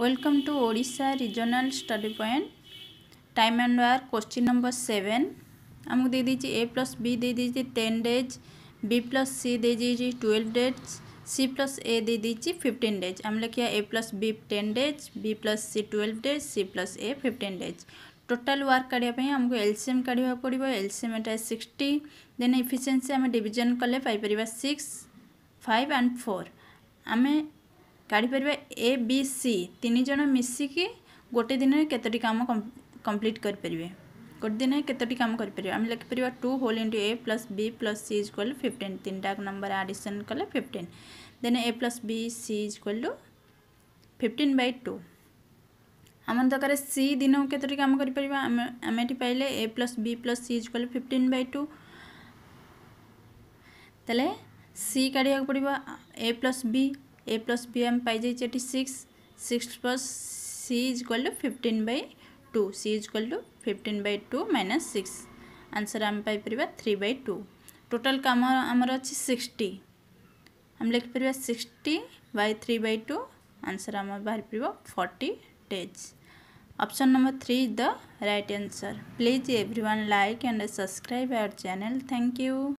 welcome to Odisha regional study point time and work question number seven আমাকে দিয়ে দিয়েছি A plus B দিয়ে দিয়েছি ten days B plus C দিয়ে দিয়েছি twelve days C plus A दे दीजिए फिफ्टीन डेज हम लिखिए A plus B ten days B plus C twelve days C plus A fifteen days total work काढ़ापी आमको एलसीएम काढ़ा पड़ो एलसीएम एटा सिक्सटी देन इफिसीयसी आम डिजन कले पाइपर सिक्स फाइव एंड फोर आम କାଢ଼ିପାରିବା ଏ ବି ସି ତିନି ଜଣ ମିଶିକି ଗୋଟେ ଦିନରେ କେତୋଟି କାମ କମ୍ପ୍ଲିଟ୍ କରିପାରିବେ ଗୋଟେ ଦିନରେ କେତୋଟି କାମ କରିପାରିବେ ଆମେ ଲେଖିପାରିବା two whole into A plus B plus C is equal fifteen ତିନିଟା ନମ୍ବର ଆଡ଼ିସନ୍ କଲେ fifteen then A plus B C is equal to fifteen by two আমার ଦରକାର ସି ଦିନକୁ କେତୋଟି କାମ করে ଆମେ আমি এটি পাইলে A plus B plus C is equal fifteen by two তাহলে সি কাড়া পড়ব A plus B A plus B आम पाई जाइए six six plus C is equal to fifteen by two C is equal to fifteen by two minus six answer आम पाइपर three by two total कम आमर अच्छी सिक्सटी आम लिखिपर sixty by three by two answer आम बाहर पड़ forty days option number three is the right answer please everyone like and subscribe our channel thank you